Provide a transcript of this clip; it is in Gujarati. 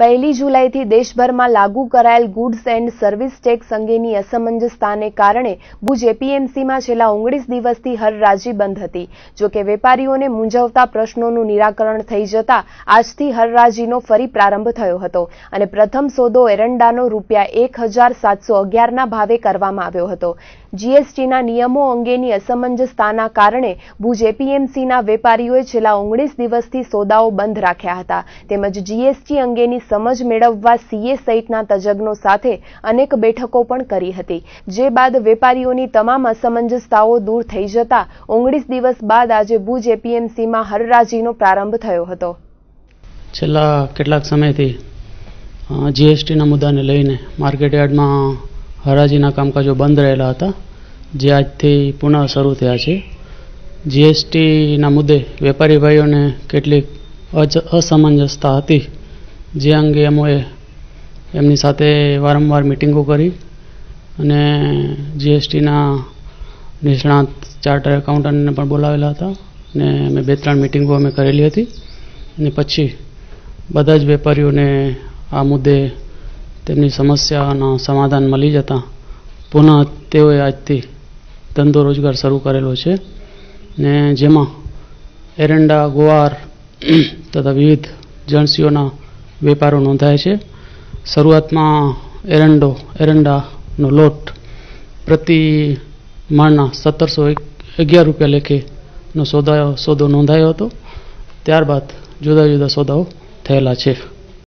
પહેલી જુલાઈથી દેશભરમાં લાગુ કરાયેલ ગુડ્સ એન્ડ સર્વિસ ટેક્સ અંગેની અસમંજસતાને કારણે ભુજ એપીએમસીમાં છેલ્લા ઓગણીસ દિવસથી હરરાજી બંધ હતી જો કે વેપારીઓને મૂંઝવતા પ્રશ્નોનું નિરાકરણ થઈ જતા આજથી હરરાજીનો ફરી પ્રારંભ થયો હતો અને પ્રથમ સોદો એરંડાનો રૂપિયા એક હજાર સાતસો અગિયારના ભાવે કરવામાં આવ્યો હતો જીએસટીના નિયમો અંગેની અસમંજસતાના કારણે ભુજ એપીએમસીના વેપારીઓએ છેલ્લા ઓગણીસ દિવસથી સોદાઓ બંધ રાખ્યા હતા તેમજ જીએસટી અંગેની સમજ મેળવવા સીએ સહિતના તજજ્ઞો સાથે અનેક બેઠકો પણ કરી હતી જે બાદ વેપારીઓની તમામ અસમંજસતાઓ દૂર થઈ જતા ઓગણીસ દિવસ બાદ આજે ભુજ એપીએમસીમાં હરરાજીનો પ્રારંભ થયો હતો છેલ્લા કેટલાક સમયથી જીએસટીના મુદ્દાને લઈને માર્કેટ યાર્ડમાં હરાજીના કામકાજો બંધ રહેલા હતા જે આજથી પુનઃ શરૂ થયા છે જીએસટીના મુદ્દે વેપારી ભાઈઓને કેટલીક અસમંજસતા હતી જે અંગે અમોએ એમની સાથે વારંવાર મિટિંગો કરી અને જીએસટીના નિષ્ણાત ચાર્ટર એકાઉન્ટન્ટને પણ બોલાવેલા હતા અને અમે બે ત્રણ મિટિંગો અમે કરેલી હતી અને પછી બધા જ વેપારીઓને આ મુદ્દે તેમની સમસ્યાના સમાધાન મળી જતાં પુનઃ તેઓએ આજથી ધંધો રોજગાર શરૂ કરેલો છે ને જેમાં એરંડા ગુવાર તથા વિવિધ જર્સીઓના વેપારો નોંધાય છે શરૂઆતમાં એરંડો એરંડાનો લોટ પ્રતિ માળના સત્તરસો અગિયાર રૂપિયા લેખેનો સોદા સોદો નોંધાયો હતો ત્યારબાદ જુદા જુદા સોદાઓ થયેલા છે